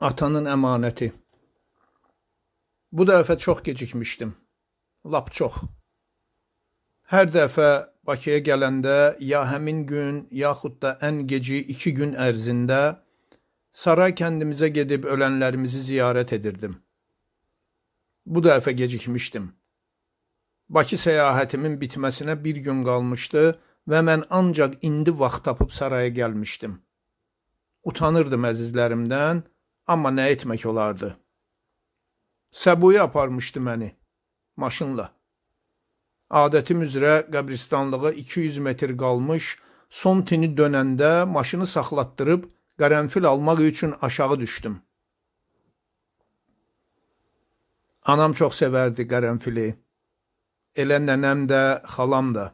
Atanın əmanəti. Bu dəfə çox gecikmişdim. Lap çox. Hər dəfə Bakıya gələndə ya həmin gün, yaxud da ən geci iki gün ərzində saray kəndimizə gedib ölənlərimizi ziyarət edirdim. Bu dəfə gecikmişdim. Bakı səyahətimin bitməsinə bir gün qalmışdı və mən ancaq indi vaxt tapıb saraya gəlmişdim. Utanırdım əzizlərimdən, Amma nə etmək olardı? Səbuya aparmışdı məni maşınla. Adətim üzrə qəbristanlığa 200 metr qalmış, son tini dönəndə maşını saxlatdırıb qərənfil almaq üçün aşağı düşdüm. Anam çox sevərdi qərənfili. Elə nənəm də, xalam da.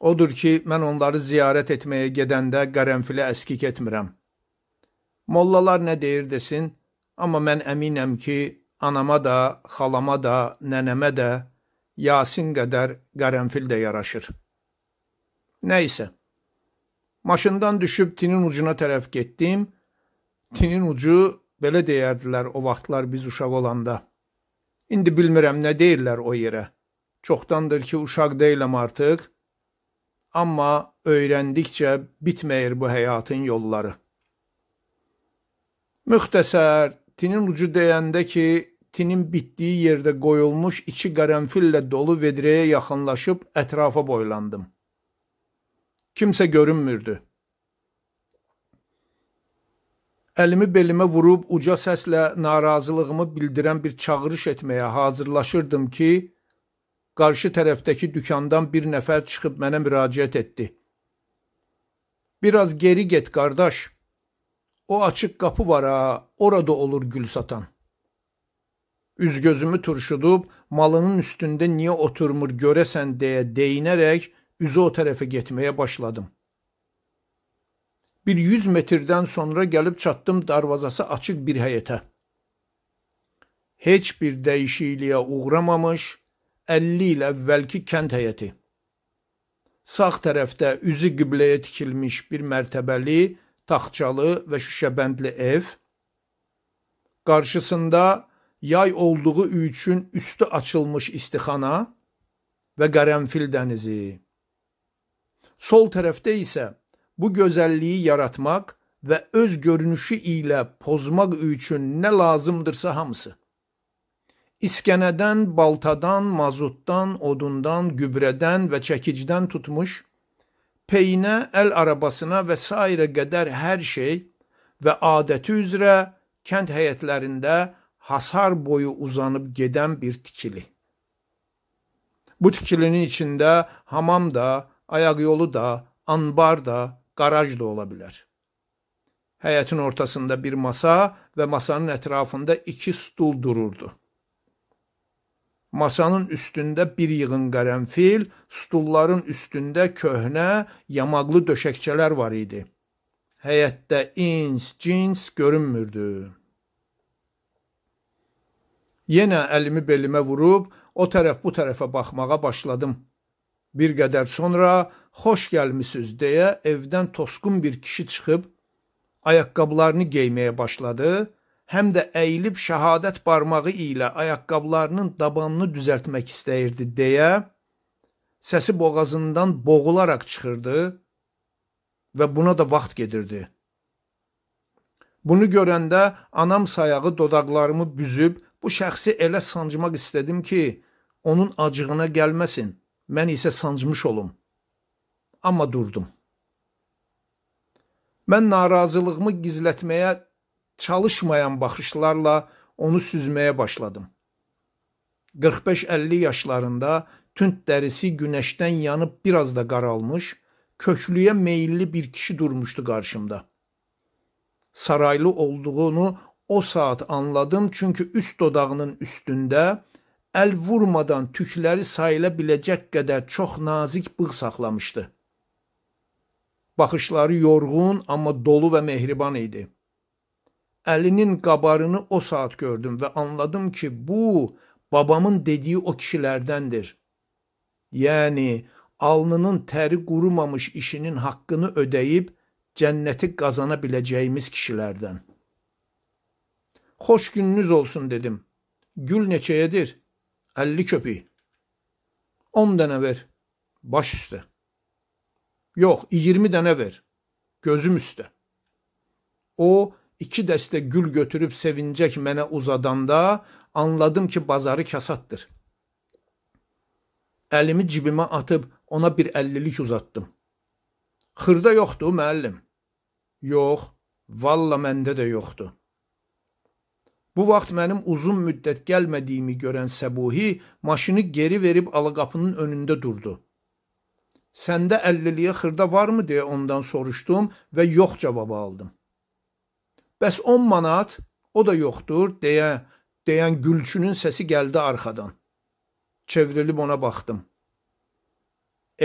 Odur ki, mən onları ziyarət etməyə gedəndə qərənfili əskik etmirəm.'' Mollalar nə deyir desin, amma mən əminəm ki, anama da, xalama da, nənəmə də Yasin qədər qərənfil də yaraşır. Nə isə. Maşından düşüb tinin ucuna tərəf getdim. Tinin ucu belə deyərdilər o vaxtlar biz uşaq olanda. İndi bilmirəm nə deyirlər o yerə. Çoxdandır ki, uşaq deyiləm artıq. Amma öyrəndikcə bitməyir bu həyatın yolları. Müxtəsər, tinin ucu deyəndə ki, tinin bitdiyi yerdə qoyulmuş içi qərənfillə dolu vedrəyə yaxınlaşıb ətrafa boylandım. Kimsə görünmürdü. Əlimi belimə vurub uca səslə narazılığımı bildirən bir çağırış etməyə hazırlaşırdım ki, qarşı tərəfdəki dükandan bir nəfər çıxıb mənə müraciət etdi. Bir az geri get, qardaş. O açık kapı var ha, orada olur gül satan. Üz gözümü turşudub, malının üstündə niyə oturmur görəsən deyə deyinərək üzü o tərəfə getməyə başladım. Bir 100 metrdən sonra gəlib çatdım darvazası açıq bir həyətə. Heç bir dəyişikliyə uğramamış 50 il əvvəlki kənd həyəti. Sağ tərəfdə üzü qibləyə tikilmiş bir mərtəbəli, taxçalı və şüşəbəndli ev, qarşısında yay olduğu üçün üstü açılmış istixana və qərənfil dənizi. Sol tərəfdə isə bu gözəlliyi yaratmaq və öz görünüşü ilə pozmaq üçün nə lazımdırsa hamısı. İskənədən, baltadan, mazutdan, odundan, gübrədən və çəkicdən tutmuş, peyinə, əl arabasına və s. qədər hər şey və adəti üzrə kənd həyətlərində hasar boyu uzanıb gedən bir tikili. Bu tikilinin içində hamam da, ayaq yolu da, anbar da, qaraj da ola bilər. Həyətin ortasında bir masa və masanın ətrafında iki stul dururdu masanın üstündə bir yığın qərənfil, stulların üstündə köhnə, yamaqlı döşəkçələr var idi. Həyətdə ins, cins görünmürdü. Yenə əlimi belimə vurub o tərəf bu tərəfə baxmağa başladım. Bir qədər sonra xoş gəlmisiniz deyə evdən tosqun bir kişi çıxıb ayaqqabılarını geyməyə başladı həm də əyilib şəhadət barmağı ilə ayaqqablarının dabanını düzəltmək istəyirdi deyə səsi boğazından boğularaq çıxırdı və buna da vaxt gedirdi. Bunu görəndə anam sayağı dodaqlarımı büzüb bu şəxsi elə sancmaq istədim ki, onun acığına gəlməsin, mən isə sancmış olum. Amma durdum. Mən narazılığımı gizlətməyə çalışmayan baxışlarla onu süzməyə başladım. 45-50 yaşlarında tünd dərisi günəşdən yanıb biraz da qaralmış, köklüyə meyilli bir kişi durmuşdu qarşımda. Saraylı olduğunu o saat anladım çünki üst dodağının üstündə əl vurmadan tükləri sayıla biləcək qədər çox nazik bığ saxlamışdı. Baxışları yorğun, amma dolu və mehriban idi. elinin kabarını o saat gördüm ve anladım ki bu babamın dediği o kişilerdendir. Yani alnının teri kurumamış işinin hakkını ödeyip cenneti kazanabileceğimiz kişilerden. Hoş gününüz olsun dedim. Gül neçeyedir? Elli köpi. On tane ver. Baş üstte. Yok, yirmi tane ver. Gözüm üstte. O iki dəstə gül götürüb sevincək mənə uzadanda anladım ki, bazarı kasatdır. Əlimi cibimə atıb ona bir əllilik uzatdım. Xırda yoxdur, müəllim. Yox, valla məndə də yoxdur. Bu vaxt mənim uzun müddət gəlmədiyimi görən Səbuhi maşını geri verib alaqapının önündə durdu. Səndə əlliliyə xırda varmı deyə ondan soruşdum və yox cavabı aldım. Bəs 10 manat o da yoxdur deyə deyən gülçünün səsi gəldi arxadan. Çevrilib ona baxdım.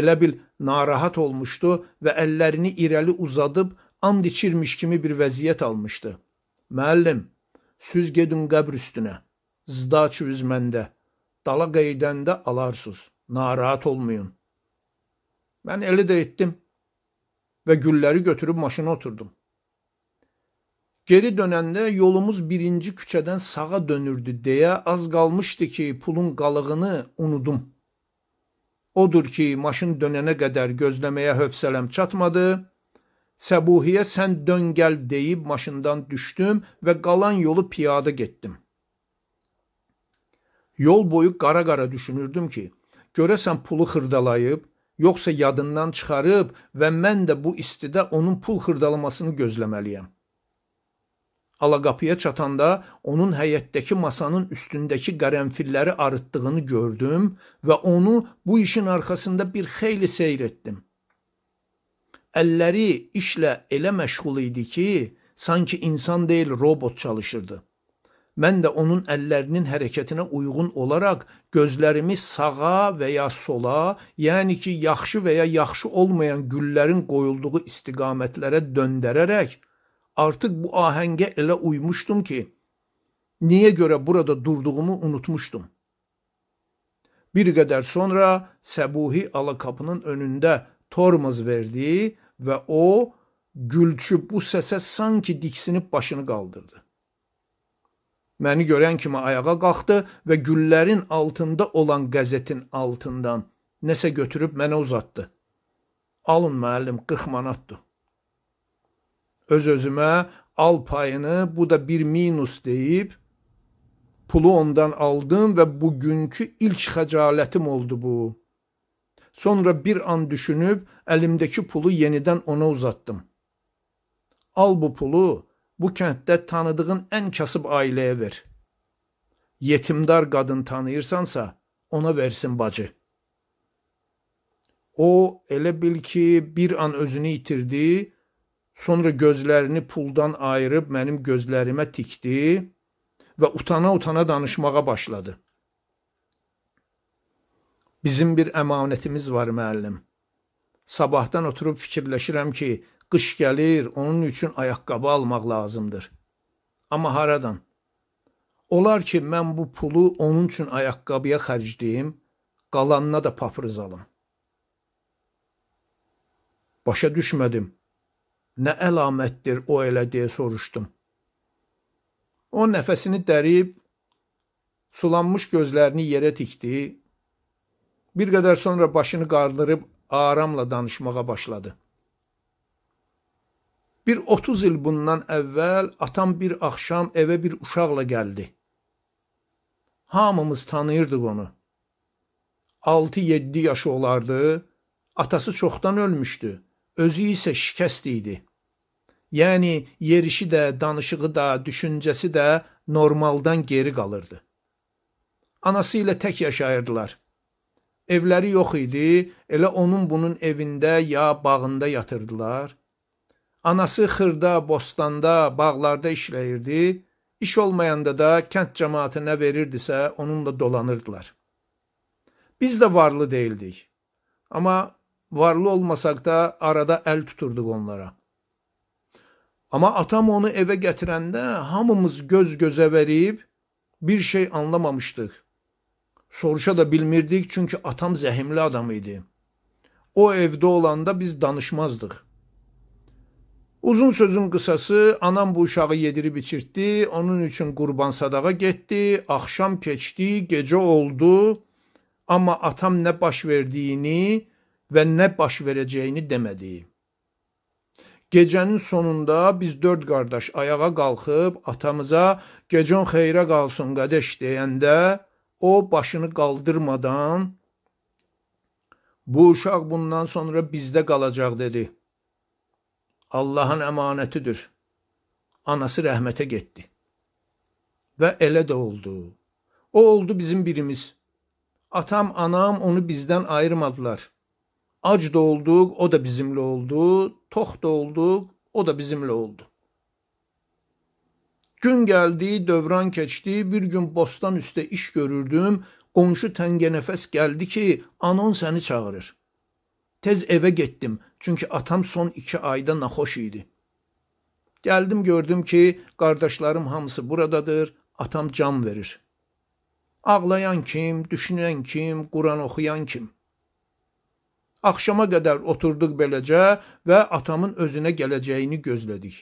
Elə bil narahat olmuşdu və əllərini irəli uzadıb and içirmiş kimi bir vəziyyət almışdı. Müəllim, siz gedin qəbr üstünə. Zdaçı üzməndə. Dala qeydəndə alarsınız. Narahat olmayın. Mən elə də etdim və gülləri götürüb maşına oturdum. Geri dönəndə yolumuz birinci küçədən sağa dönürdü deyə az qalmışdı ki, pulun qalığını unudum. Odur ki, maşın dönənə qədər gözləməyə hövsələm çatmadı. Səbuhiyə sən dön gəl deyib maşından düşdüm və qalan yolu piyada getdim. Yol boyu qara-qara düşünürdüm ki, görəsən pulu xırdalayıb, yoxsa yadından çıxarıb və mən də bu istidə onun pul xırdalamasını gözləməliyəm. Alaqapıya çatanda onun həyətdəki masanın üstündəki qərənfilləri arıtdığını gördüm və onu bu işin arxasında bir xeyli seyr etdim. Əlləri işlə elə məşğul idi ki, sanki insan deyil robot çalışırdı. Mən də onun əllərinin hərəkətinə uyğun olaraq gözlərimi sağa və ya sola, yəni ki, yaxşı və ya yaxşı olmayan güllərin qoyulduğu istiqamətlərə döndərərək artık bu ahenge ele uymuştum ki niye göre burada durduğumu unutmuştum. Bir qədər sonra Səbuhi Alakapının önündə tormaz verdi və o gülçü bu səsə sanki diksinib başını qaldırdı. Məni görən kimi ayağa qalxdı və güllərin altında olan qəzetin altından nəsə götürüb mənə uzatdı. Alın müəllim 40 manatdır öz-özümə al payını, bu da bir minus deyib, pulu ondan aldım və bugünkü ilk xəcalətim oldu bu. Sonra bir an düşünüb, əlimdəki pulu yenidən ona uzatdım. Al bu pulu, bu kənddə tanıdığın ən kasıb ailəyə ver. Yetimdar qadın tanıyırsansa, ona versin bacı. O, elə bil ki, bir an özünü itirdi, Sonra gözlərini puldan ayırıb mənim gözlərimə tikdi və utana-utana danışmağa başladı. Bizim bir əmanətimiz var müəllim. Sabahdan oturub fikirləşirəm ki, qış gəlir, onun üçün ayaqqabı almaq lazımdır. Amma haradan? Olar ki, mən bu pulu onun üçün ayaqqabıya xərcləyim, qalanına da paprız alım. Başa düşmədim. Nə əlamətdir o elə deyə soruşdum. O nəfəsini dərib sulanmış gözlərini yerə tikdi. Bir qədər sonra başını qaldırıb aramla danışmağa başladı. Bir 30 il bundan əvvəl atam bir axşam evə bir uşaqla gəldi. Hamımız tanıyırdıq onu. 6-7 yaşı olardı. Atası çoxdan ölmüşdü. Özü isə şikəst idi. Yəni yerişi də, danışığı da, düşüncəsi də normaldan geri qalırdı. Anası ilə tək yaşayırdılar. Evləri yox idi, elə onun bunun evində ya bağında yatırdılar. Anası xırda, bostanda, bağlarda işləyirdi. İş olmayanda da kənd cəmaatına verirdisə, onunla dolanırdılar. Biz də varlı deyildik. Amma varlı olmasaq da arada əl tuturduq onlara. Amma atam onu evə gətirəndə hamımız göz-gözə verib bir şey anlamamışdıq. Soruşa da bilmirdik, çünki atam zəhimli adam idi. O evdə olanda biz danışmazdıq. Uzun sözün qısası, anam bu uşağı yedirib içirtdi, onun üçün qurban sadağa getdi, axşam keçdi, gecə oldu, amma atam nə baş verdiyini və nə baş verəcəyini demədi. Gecənin sonunda biz dörd qardaş ayağa qalxıb atamıza gecən xeyrə qalsın qardaş deyəndə o başını qaldırmadan bu uşaq bundan sonra bizdə qalacaq dedi. Allahın əmanətidir. Anası rəhmətə getdi. Və elə də oldu. O oldu bizim birimiz. Atam, anam onu bizdən ayırmadılar. Ac da olduk, o da bizimle oldu. Tox da olduk, o da bizimle oldu. Gün geldi, dövran keçdi. Bir gün bostan üstə iş görürdüm. Qonşu təngənəfəs gəldi ki, anon səni çağırır. Tez evə getdim, çünki atam son iki ayda naxoş idi. Gəldim gördüm ki, qardaşlarım hamısı buradadır, atam can verir. Ağlayan kim, düşünən kim, Quran oxuyan kim? Axşama qədər oturduq beləcə və atamın özünə gələcəyini gözlədik.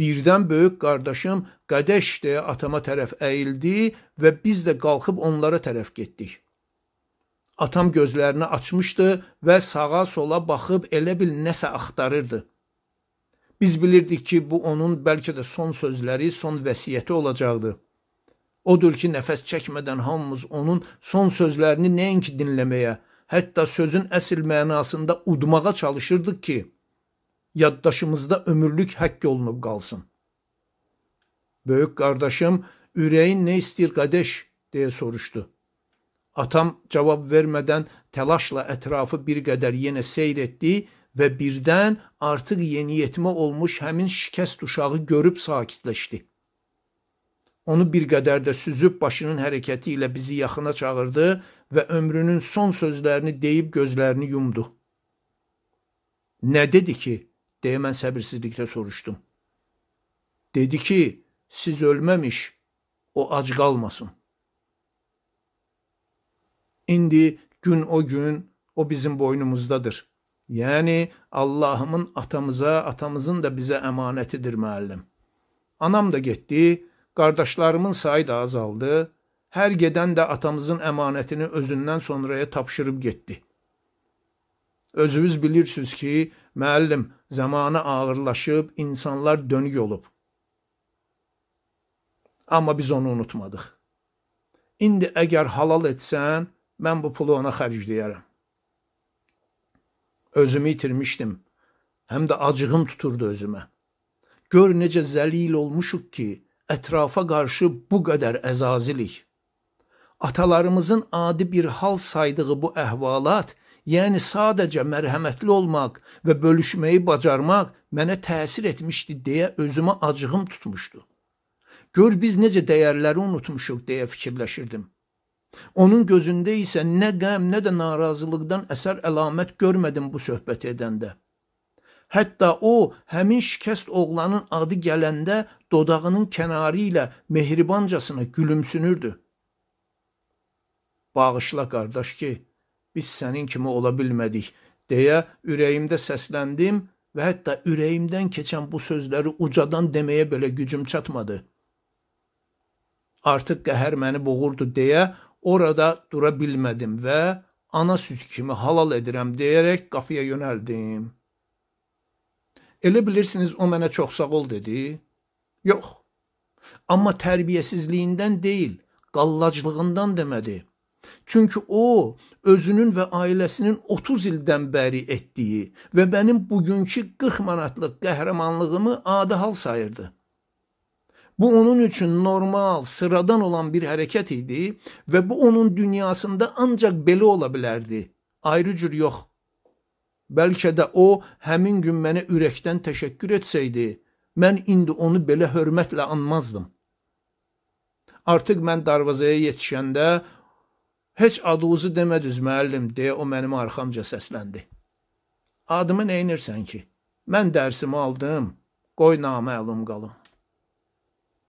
Birdən böyük qardaşım Qadeş deyə atama tərəf əyildi və biz də qalxıb onlara tərəf getdik. Atam gözlərini açmışdı və sağa sola baxıb elə bil nəsə axtarırdı. Biz bilirdik ki, bu onun bəlkə də son sözləri, son vəsiyyəti olacaqdı. Odur ki, nəfəs çəkmədən hamımız onun son sözlərini nəinki dinləməyə, hətta sözün əsl mənasında udmağa çalışırdıq ki, yaddaşımızda ömürlük həkk olunub qalsın. Böyük qardaşım, ürəyin nə istəyir qadeş, deyə soruşdu. Atam cavab vermədən təlaşla ətrafı bir qədər yenə seyr etdi və birdən artıq yeniyetmə olmuş həmin şikəst uşağı görüb sakitləşdi. Onu bir qədər də süzüb başının hərəkəti ilə bizi yaxına çağırdı və ömrünün son sözlərini deyib gözlərini yumdu. Nə dedi ki? deyə mən səbirsizliklə soruşdum. Dedi ki, siz ölməmiş, o ac qalmasın. İndi gün o gün o bizim boynumuzdadır. Yəni Allahımın atamıza, atamızın da bizə əmanətidir müəllim. Anam da getdi, Qardaşlarımın sayı da azaldı. Hər gedən də atamızın əmanətini özündən sonraya tapşırıb getdi. Özünüz bilirsiniz ki, müəllim, zamanı ağırlaşıb, insanlar dönük olub. Amma biz onu unutmadıq. İndi əgər halal etsən, mən bu pulu ona xərcləyərəm. Özümü itirmişdim. Həm də acığım tuturdu özümə. Gör necə zəlil olmuşuq ki, ətrafa qarşı bu qədər əzazilik. Atalarımızın adi bir hal saydığı bu əhvalat, yəni sadəcə mərhəmətli olmaq və bölüşməyi bacarmaq mənə təsir etmişdi deyə özümə acığım tutmuşdu. Gör biz necə dəyərləri unutmuşuq deyə fikirləşirdim. Onun gözündə isə nə qəm, nə də narazılıqdan əsər əlamət görmədim bu söhbəti edəndə. Hətta o, həmin şikəst oğlanın adı gələndə dodağının kənarı ilə mehribancasına gülümsünürdü. Bağışla qardaş ki, biz sənin kimi ola bilmədik deyə ürəyimdə səsləndim və hətta ürəyimdən keçən bu sözləri ucadan deməyə belə gücüm çatmadı. Artıq qəhər məni boğurdu deyə orada dura bilmədim və ana süd kimi halal edirəm deyərək qapıya yönəldim. Elə bilirsiniz o mənə çox sağ ol dedi. Yox. Amma tərbiyəsizliyindən deyil, qallaclığından demədi. Çünki o özünün və ailəsinin 30 ildən bəri etdiyi və mənim bugünkü 40 manatlıq qəhrəmanlığımı adi hal sayırdı. Bu onun üçün normal, sıradan olan bir hərəkət idi və bu onun dünyasında ancaq belə ola bilərdi. Ayrı cür yox. Bəlkə də o həmin gün mənə ürəkdən təşəkkür etsəydi, mən indi onu belə hörmətlə anmazdım. Artıq mən darvazaya yetişəndə heç adınızı demədiniz müəllim deyə o mənim arxamca səsləndi. Adımı nə edirsən ki? Mən dərsimi aldım. Qoy naməlum qalım.